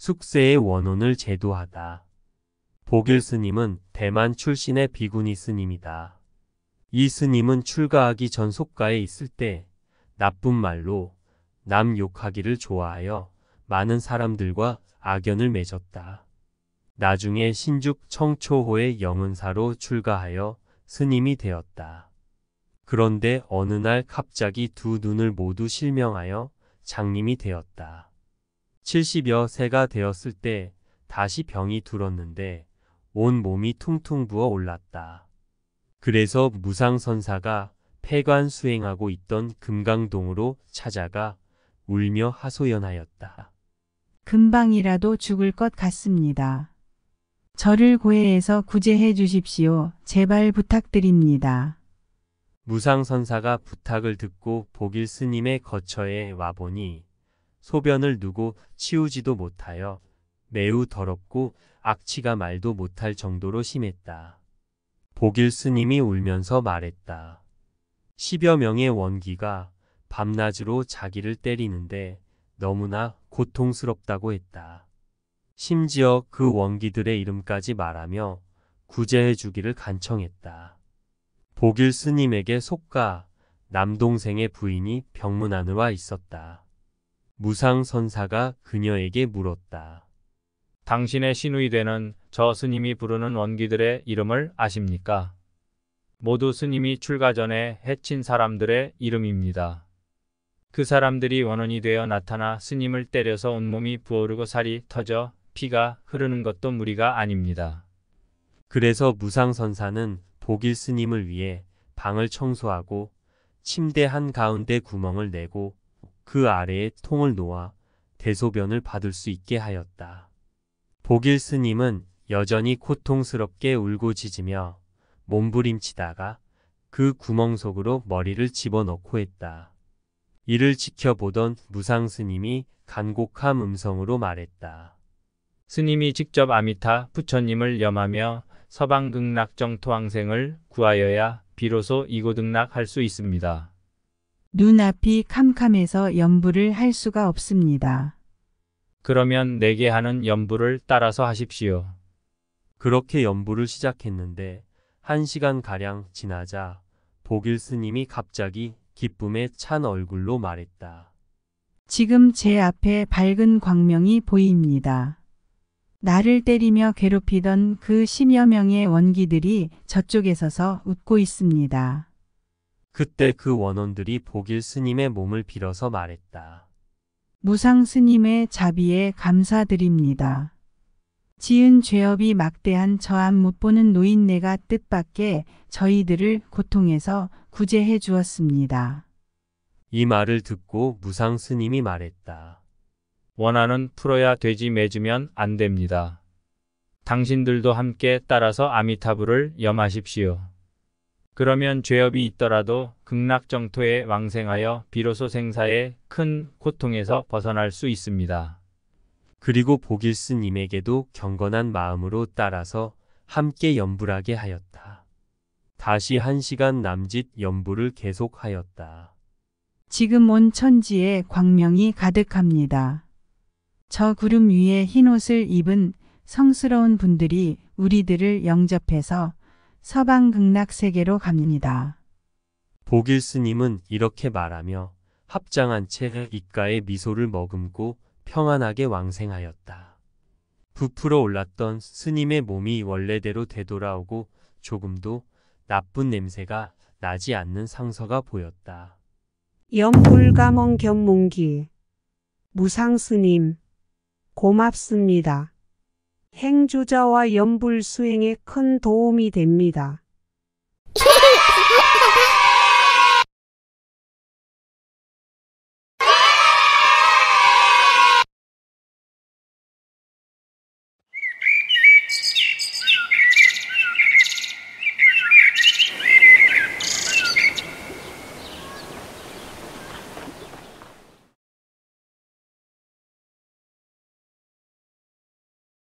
숙세의 원혼을 제도하다. 보길 스님은 대만 출신의 비구니 스님이다. 이 스님은 출가하기 전 속가에 있을 때 나쁜 말로 남 욕하기를 좋아하여 많은 사람들과 악연을 맺었다. 나중에 신죽 청초호의 영은사로 출가하여 스님이 되었다. 그런데 어느 날 갑자기 두 눈을 모두 실명하여 장님이 되었다. 70여 세가 되었을 때 다시 병이 들었는데 온 몸이 퉁퉁 부어 올랐다. 그래서 무상선사가 폐관 수행하고 있던 금강동으로 찾아가 울며 하소연하였다. 금방이라도 죽을 것 같습니다. 저를 고해에서 구제해 주십시오. 제발 부탁드립니다. 무상선사가 부탁을 듣고 복일 스님의 거처에 와보니 소변을 누고 치우지도 못하여 매우 더럽고 악취가 말도 못할 정도로 심했다. 보길 스님이 울면서 말했다. 십여 명의 원기가 밤낮으로 자기를 때리는데 너무나 고통스럽다고 했다. 심지어 그 원기들의 이름까지 말하며 구제해 주기를 간청했다. 보길 스님에게 속가 남동생의 부인이 병문 안으로 와 있었다. 무상선사가 그녀에게 물었다. 당신의 신우이 되는 저 스님이 부르는 원기들의 이름을 아십니까? 모두 스님이 출가 전에 해친 사람들의 이름입니다. 그 사람들이 원원이 되어 나타나 스님을 때려서 온몸이 부어오르고 살이 터져 피가 흐르는 것도 무리가 아닙니다. 그래서 무상선사는 독일 스님을 위해 방을 청소하고 침대 한가운데 구멍을 내고 그 아래에 통을 놓아 대소변을 받을 수 있게 하였다. 보길 스님은 여전히 고통스럽게 울고 짖으며 몸부림치다가 그 구멍 속으로 머리를 집어넣고 했다. 이를 지켜보던 무상 스님이 간곡한 음성으로 말했다. 스님이 직접 아미타 부처님을 염하며 서방 극락 정토왕생을 구하여야 비로소 이고 등락할 수 있습니다. 눈앞이 캄캄해서 염불을 할 수가 없습니다. 그러면 내게 하는 염불을 따라서 하십시오. 그렇게 염불을 시작했는데 한 시간가량 지나자 복일 스님이 갑자기 기쁨에 찬 얼굴로 말했다. 지금 제 앞에 밝은 광명이 보입니다. 나를 때리며 괴롭히던 그 십여 명의 원기들이 저쪽에 서서 웃고 있습니다. 그때 그원원들이 복일 스님의 몸을 빌어서 말했다. 무상 스님의 자비에 감사드립니다. 지은 죄업이 막대한 저 안 못 보는 노인네가 뜻밖에 저희들을 고통에서 구제해 주었습니다. 이 말을 듣고 무상 스님이 말했다. 원하는 풀어야 되지 맺으면 안 됩니다. 당신들도 함께 따라서 아미타불을 염하십시오. 그러면 죄업이 있더라도 극락정토에 왕생하여 비로소 생사의 큰 고통에서 벗어날 수 있습니다. 그리고 보길스님에게도 경건한 마음으로 따라서 함께 연불하게 하였다. 다시 한 시간 남짓 연불을 계속하였다. 지금 온 천지에 광명이 가득합니다. 저 구름 위에 흰 옷을 입은 성스러운 분들이 우리들을 영접해서 서방 극락 세계로 갑니다. 보길 스님은 이렇게 말하며 합장한 채 입가에 미소를 머금고 평안하게 왕생하였다. 부풀어 올랐던 스님의 몸이 원래대로 되돌아오고 조금도 나쁜 냄새가 나지 않는 상서가 보였다. 영불감원 견문기 무상스님 고맙습니다. 행주자와 연불 수행에 큰 도움이 됩니다.